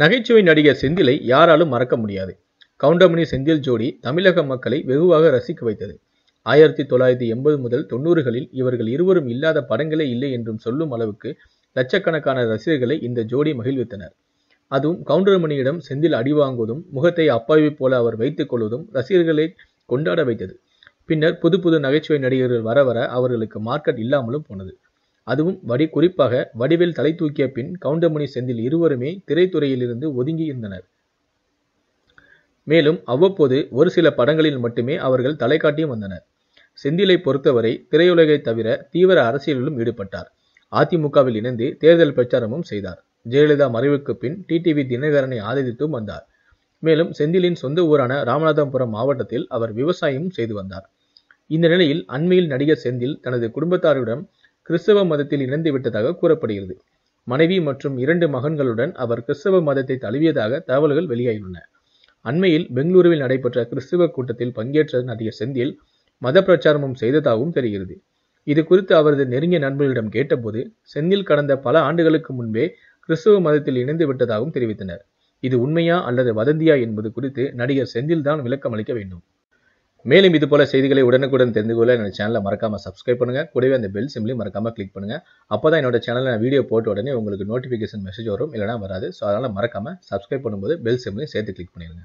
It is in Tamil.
நகைச்சுவை நடிகர் செந்திலை யாராலும் மறக்க முடியாது கவுண்டமணி செந்தில் ஜோடி தமிழக மக்களை வெகுவாக ரசிக்க வைத்தது ஆயிரத்தி தொள்ளாயிரத்தி எண்பது முதல் தொண்ணூறுகளில் இவர்கள் இருவரும் இல்லாத படங்களே இல்லை என்றும் சொல்லும் அளவுக்கு லட்சக்கணக்கான ரசிகர்களை இந்த ஜோடி மகிழ்வித்தனர் அதுவும் கவுண்டரமணியிடம் செந்தில் அடிவாங்குவதும் முகத்தை அப்பாவி போல அவர் வைத்துக் கொள்வதும் ரசிகர்களை கொண்டாட வைத்தது பின்னர் புது புது நகைச்சுவை நடிகர்கள் வர வர அவர்களுக்கு மார்க்கெட் இல்லாமலும் போனது அதுவும் வடி குறிப்பாக வடிவில் தலை தூக்கிய பின் கவுண்டமணி செந்தில் இருவருமே திரைத்துறையிலிருந்து ஒதுங்கி இருந்தனர் மேலும் அவ்வப்போது ஒரு சில படங்களில் மட்டுமே அவர்கள் தலை காட்டியும் வந்தனர் செந்திலை பொறுத்தவரை திரையுலகை தவிர தீவிர அரசியலிலும் ஈடுபட்டார் அதிமுகவில் இணைந்து தேர்தல் பிரச்சாரமும் செய்தார் ஜெயலலிதா மறைவுக்கு பின் டிடிவி தினகரனை ஆதரித்தும் வந்தார் மேலும் செந்திலின் சொந்த ஊரான ராமநாதபுரம் மாவட்டத்தில் அவர் விவசாயம் செய்து வந்தார் இந்த நிலையில் அண்மையில் நடிகர் செந்தில் தனது குடும்பத்தாருடன் கிறிஸ்தவ மதத்தில் இணைந்து விட்டதாக கூறப்படுகிறது மனைவி மற்றும் இரண்டு மகன்களுடன் அவர் கிறிஸ்தவ மதத்தை தழுவியதாக தகவல்கள் வெளியாகியுள்ளன அண்மையில் பெங்களூருவில் நடைபெற்ற கிறிஸ்தவ கூட்டத்தில் பங்கேற்ற நடிகர் செந்தில் மத பிரச்சாரமும் செய்ததாகவும் தெரிகிறது இது குறித்து அவரது நெருங்கிய நண்பர்களிடம் கேட்டபோது செந்தில் கடந்த பல ஆண்டுகளுக்கு முன்பே கிறிஸ்தவ மதத்தில் இணைந்து விட்டதாகவும் தெரிவித்தனர் இது உண்மையா அல்லது வதந்தியா என்பது குறித்து நடிகர் செந்தில் தான் விளக்கம் அளிக்க வேண்டும் மேலும் இது போல செய்திகளை உடனுக்குடன் தெரிந்து கொள்ள என்னோட சேனலை மறக்காமல் சப்ஸ்கிரைப் பண்ணுங்க கூடவே அந்த பெல் சிம்லையும் மறக்காமல் கிளிக் பண்ணுங்கள் அப்போ தான் என்னோட சேனலில் நான் வீடியோ போட்ட உடனே உங்களுக்கு நோட்டிஃபிகேஷன் மெசேஜ் வரும் இல்லைனா வராது ஸோ அதனால் மறக்காமல் சப்ஸ்கிரைப் பண்ணும்போது பெல் சிம்லையும் சேர்த்து கிளிக் பண்ணிடுங்க